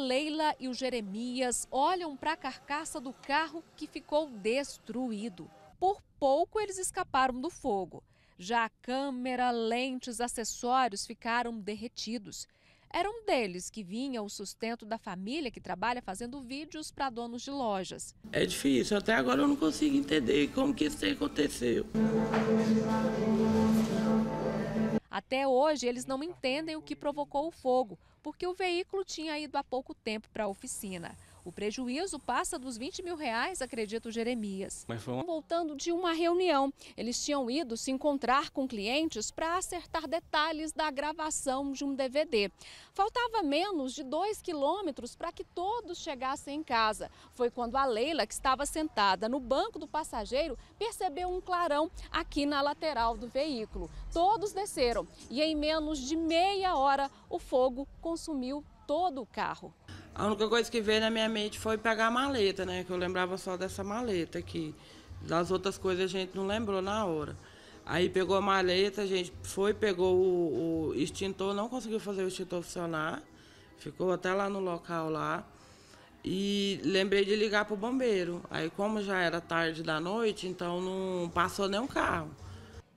Leila e o Jeremias olham para a carcaça do carro que ficou destruído. Por pouco eles escaparam do fogo. Já a câmera, lentes, acessórios ficaram derretidos. Era um deles que vinha o sustento da família que trabalha fazendo vídeos para donos de lojas. É difícil, até agora eu não consigo entender como que isso aconteceu. Até hoje, eles não entendem o que provocou o fogo, porque o veículo tinha ido há pouco tempo para a oficina. O prejuízo passa dos 20 mil reais, acredita o Jeremias. Voltando de uma reunião, eles tinham ido se encontrar com clientes para acertar detalhes da gravação de um DVD. Faltava menos de dois quilômetros para que todos chegassem em casa. Foi quando a Leila, que estava sentada no banco do passageiro, percebeu um clarão aqui na lateral do veículo. Todos desceram e em menos de meia hora o fogo consumiu todo o carro. A única coisa que veio na minha mente foi pegar a maleta, né? Que eu lembrava só dessa maleta aqui. Das outras coisas a gente não lembrou na hora. Aí pegou a maleta, a gente foi, pegou o, o extintor, não conseguiu fazer o extintor funcionar. Ficou até lá no local lá. E lembrei de ligar pro bombeiro. Aí como já era tarde da noite, então não passou nenhum carro.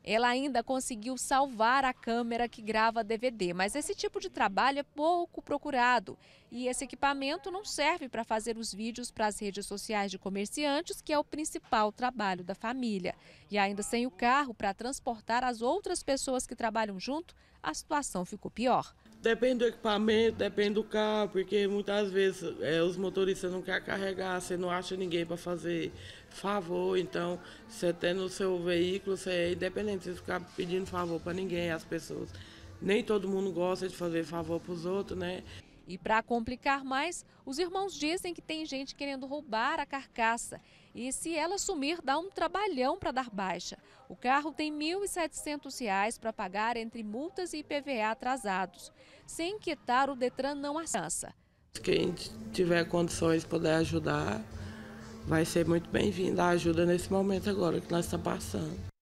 Ela ainda conseguiu salvar a câmera que grava DVD, mas esse tipo de trabalho é pouco procurado e esse equipamento não serve para fazer os vídeos para as redes sociais de comerciantes, que é o principal trabalho da família. E ainda sem o carro para transportar as outras pessoas que trabalham junto, a situação ficou pior. Depende do equipamento, depende do carro, porque muitas vezes é, os motoristas não querem carregar, você não acha ninguém para fazer favor, então você tendo o seu veículo, você é independente, você ficar pedindo favor para ninguém, as pessoas. Nem todo mundo gosta de fazer favor para os outros, né? E para complicar mais, os irmãos dizem que tem gente querendo roubar a carcaça. E se ela sumir, dá um trabalhão para dar baixa. O carro tem R$ 1.700 para pagar entre multas e IPVA atrasados. Sem quitar, o Detran não alcança. Quem tiver condições puder ajudar, vai ser muito bem-vinda a ajuda nesse momento agora que nós estamos tá passando.